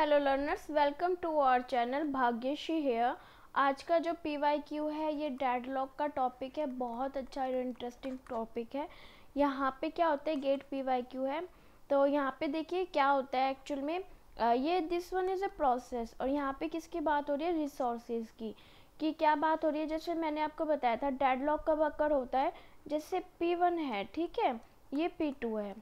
hello learners welcome to our channel भाग्यशी here आज का जो पी वाई क्यू है ये लॉक का टॉपिक है बहुत अच्छा और इंटरेस्टिंग टॉपिक है यहाँ पे क्या होता है गेट पी वाई क्यू है तो यहाँ पे देखिए क्या होता है एक्चुअल में ये this one is a process और यहाँ पे किसकी बात हो रही है रिसोर्सेज की कि क्या बात हो रही है जैसे मैंने आपको बताया था डेडलॉक कब अक्कर होता है जैसे पी वन है ठीक है ये पी टू है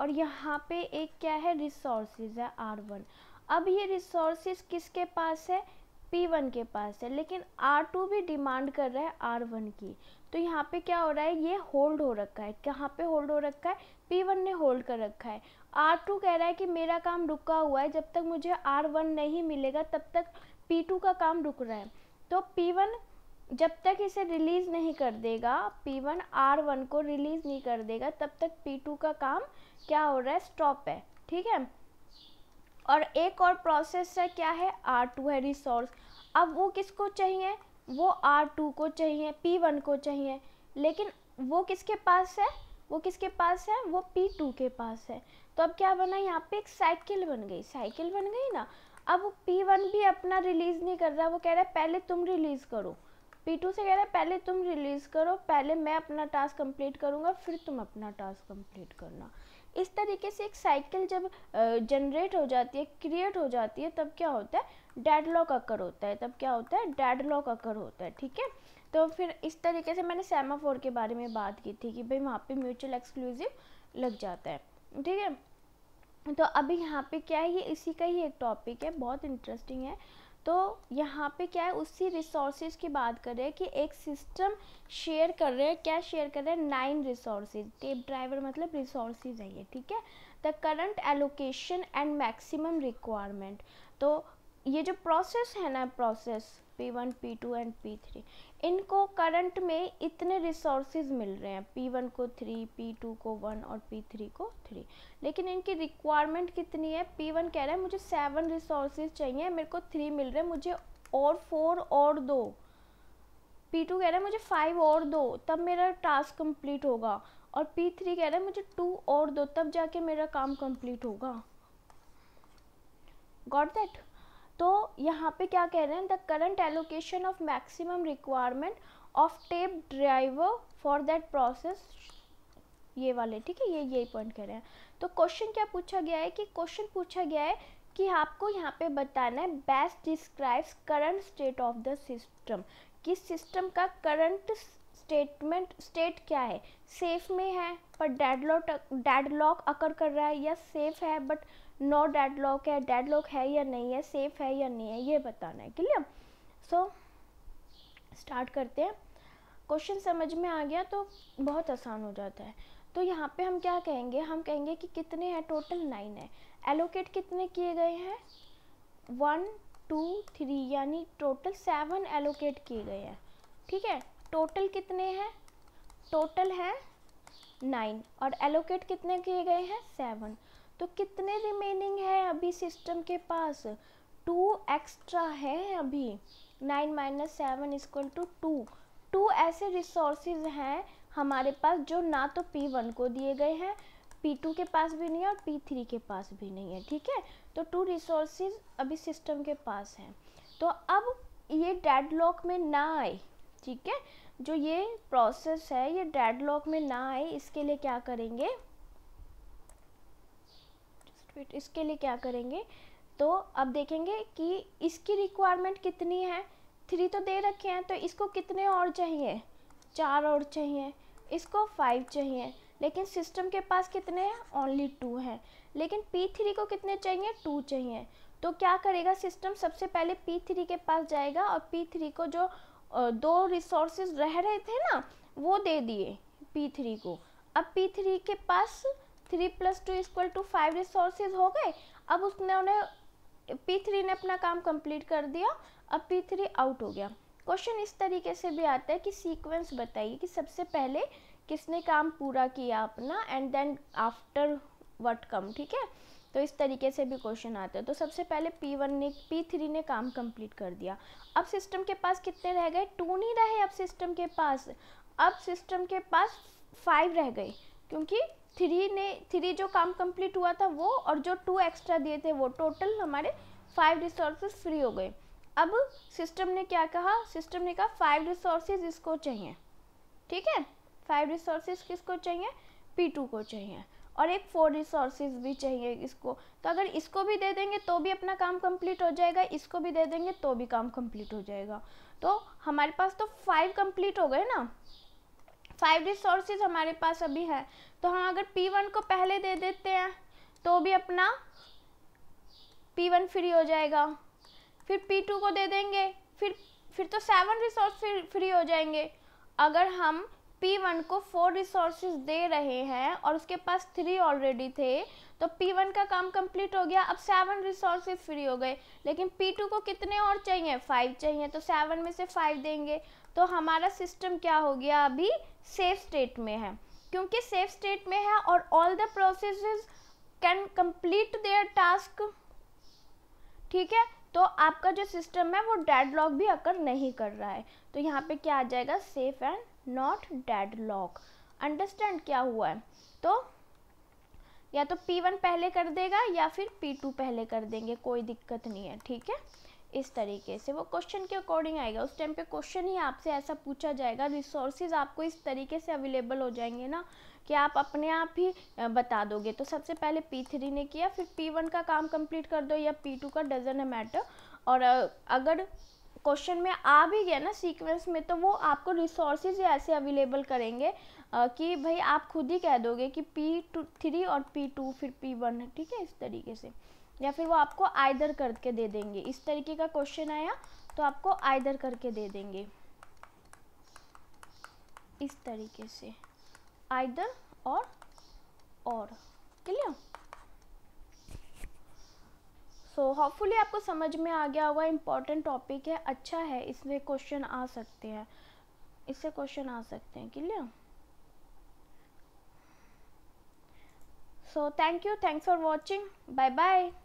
और यहाँ पे एक क्या है रिसोर्सेज है आर वन अब ये रिसोर्सेज किसके पास है पी वन के पास है लेकिन आर टू भी डिमांड कर रहा है आर वन की तो यहाँ पे क्या हो रहा है ये होल्ड हो रखा है कहाँ पे होल्ड हो रखा है पी वन ने होल्ड कर रखा है आर टू कह रहा है कि मेरा काम रुका हुआ है जब तक मुझे आर वन नहीं मिलेगा तब तक पी टू का काम रुक रहा है तो पी वन जब तक इसे रिलीज़ नहीं कर देगा पी वन आर वन को रिलीज़ नहीं कर देगा तब तक पी टू का काम क्या हो रहा है स्टॉप है ठीक है और एक और प्रोसेस है क्या है आर टू है रिसोर्स अब वो किसको चाहिए वो आर टू को चाहिए पी वन को चाहिए लेकिन वो किसके पास है वो किसके पास है वो पी टू के पास है तो अब क्या बना यहाँ पे एक साइकिल बन गई साइकिल बन गई ना अब पी वन भी अपना रिलीज़ नहीं कर रहा वो कह रहा है पहले तुम रिलीज़ करो पी टू से कह रहा है पहले तुम रिलीज़ करो पहले मैं अपना टास्क कंप्लीट करूँगा फिर तुम अपना टास्क कंप्लीट करना इस तरीके से एक साइकिल जब जनरेट हो जाती है क्रिएट हो जाती है तब क्या होता है डेडलॉक अकर होता है तब क्या होता है डेडलॉक अकर होता है ठीक है तो फिर इस तरीके से मैंने सेमाफोर के बारे में बात की थी कि भाई वहाँ पे म्यूचुअल एक्सक्लूसिव लग जाता है ठीक है तो अभी यहाँ पे क्या है ये इसी का ही एक टॉपिक है बहुत इंटरेस्टिंग है तो यहाँ पे क्या है उसी रिसोर्सेज की बात कर रहे हैं कि एक सिस्टम शेयर कर रहे हैं क्या शेयर कर रहे हैं नाइन रिसोर्सेज टेप ड्राइवर मतलब रिसोर्सेज है ये ठीक है the current allocation and maximum requirement तो ये जो प्रोसेस है ना process P1, P2 and P3 इनको करंट में इतने रिसोर्सेज मिल रहे हैं P1 को थ्री P2 को वन और P3 को थ्री लेकिन इनकी रिक्वायरमेंट कितनी है P1 कह रहा है मुझे सेवन रिसोर्सेज चाहिए मेरे को थ्री मिल रहे हैं मुझे और फोर और दो P2 कह रहा है मुझे फाइव और दो तब मेरा टास्क कंप्लीट होगा और P3 कह रहा है मुझे टू और दो तब जाके मेरा काम कंप्लीट होगा गॉट दैट तो यहाँ पे क्या कह रहे हैं the current allocation of maximum requirement of tape driver for that process ये वाले ठीक है ये यही पॉइंट कह रहे हैं तो क्वेश्चन क्या पूछा गया है कि क्वेश्चन पूछा गया है कि आपको यहाँ पे बताना है best describes current state of the system कि सिस्टम का करंट स्टेटमेंट स्टेट क्या है सेफ में है पर डेडलॉक डेडलॉक अकर कर रहा है या सेफ है बट नो डेडलॉक है डेडलॉक है या नहीं है सेफ है या नहीं है ये बताना है क्लियर सो स्टार्ट करते हैं क्वेश्चन समझ में आ गया तो बहुत आसान हो जाता है तो यहाँ पे हम क्या कहेंगे हम कहेंगे कि कितने हैं टोटल नाइन है एलोकेट कितने किए गए हैं वन टू थ्री यानी टोटल सेवन एलोकेट किए गए हैं ठीक है टोटल कितने हैं टोटल हैं नाइन और एलोकेट कितने किए गए हैं सेवन तो कितने रिमेनिंग है अभी सिस्टम के पास टू एक्स्ट्रा है अभी nine minus seven equal to two two ऐसे रिसोर्सेज हैं हमारे पास जो ना तो पी वन को दिए गए हैं पी टू के पास भी नहीं है और पी थ्री के पास भी नहीं है ठीक है तो टू रिसोर्सेज अभी सिस्टम के पास हैं तो अब ये डेडलॉक में ना आए ठीक है जो ये प्रोसेस है ये डेडलॉक में ना आए इसके लिए क्या करेंगे इसके लिए क्या करेंगे तो अब देखेंगे कि इसकी रिक्वायरमेंट कितनी है थ्री तो दे रखे हैं तो इसको कितने और चाहिए चार और चाहिए इसको फाइव चाहिए लेकिन सिस्टम के पास कितने हैं ओनली टू हैं लेकिन पी थ्री को कितने चाहिए टू चाहिए तो क्या करेगा सिस्टम सबसे पहले पी थ्री के पास जाएगा और पी थ्री को जो दो रिसोर्सेज रह रहे थे ना वो दे दिए पी थ्री को अब पी थ्री के पास three plus two equal to five resources हो गए अब उसने उन्हें पी थ्री ने अपना काम कंप्लीट कर दिया अब पी थ्री आउट हो गया क्वेश्चन इस तरीके से भी आता है कि सीक्वेंस बताइए कि सबसे पहले किसने काम पूरा किया अपना and then after what come ठीक है तो इस तरीके से भी क्वेश्चन आते हैं तो सबसे पहले पी वन ने पी थ्री ने काम कंप्लीट कर दिया अब सिस्टम के पास कितने रह गए टू नहीं रहे अब सिस्टम के पास अब सिस्टम के पास फाइव रह गए क्योंकि थ्री ने थ्री जो काम कंप्लीट हुआ था वो और जो टू एक्स्ट्रा दिए थे वो टोटल हमारे फाइव रिसोर्सेज फ्री हो गए अब सिस्टम ने क्या कहा सिस्टम ने कहा फाइव रिसोर्सेज इसको चाहिए ठीक है फाइव रिसोर्सेज किसको चाहिए पी टू को चाहिए और एक फोर रिसोर्सेज भी चाहिए इसको तो अगर इसको भी दे देंगे तो भी अपना काम कंप्लीट हो जाएगा इसको भी दे देंगे तो भी काम कंप्लीट हो जाएगा तो हमारे पास तो फाइव कंप्लीट हो गए ना फाइव रिसोर्सेज हमारे पास अभी है तो हम अगर पी वन को पहले दे देते हैं तो भी अपना पी वन फ्री हो जाएगा फिर पी टू को दे देंगे फिर फिर तो सेवन रिसोर्स फ्री हो जाएंगे अगर हम वन को फोर रिसोर्सेज दे रहे हैं और उसके पास थ्री ऑलरेडी थे तो वन का काम कंप्लीट हो गया अब सेवन रिसोर्सेज फ्री हो गए लेकिन टू को कितने और चाहिए फाइव चाहिए तो सेवन में से फाइव देंगे तो हमारा सिस्टम क्या हो गया अभी सेफ स्टेट में है क्योंकि सेफ स्टेट में है और all the process can complete their task ठीक है तो आपका जो सिस्टम है वो डेडलॉक भी अकर नहीं कर रहा है तो यहाँ पे क्या आ जाएगा safe and not deadlock understand क्या हुआ है तो या तो P1 पहले कर देगा या फिर P2 पहले कर देंगे कोई दिक्कत नहीं है ठीक है इस तरीके से वो क्वेश्चन के अकॉर्डिंग आएगा उस टाइम पे क्वेश्चन ही आपसे ऐसा पूछा जाएगा रिसोर्सेज आपको इस तरीके से अवेलेबल हो जाएंगे ना कि आप अपने आप ही बता दोगे तो सबसे पहले P3 ने किया फिर P1 का काम कंप्लीट कर दो या P2 का डजन मैटर और अगर क्वेश्चन में आ भी गया ना सीक्वेंस में तो वो आपको रिसोर्सेज ऐसे अवेलेबल करेंगे आ, कि भाई आप खुद ही कह दोगे कि पी टू थ्री और पी टू फिर पी वन ठीक है इस तरीके से या फिर वो आपको आयदर करके दे देंगे इस तरीके का क्वेश्चन आया तो आपको आयदर करके दे देंगे इस तरीके से आइदर और और क्लियर सो so, होपफुली आपको समझ में आ गया होगा इम्पॉर्टेंट टॉपिक है अच्छा है इसमें क्वेश्चन आ सकते हैं इससे क्वेश्चन आ सकते हैं clear so thank you thanks for watching bye bye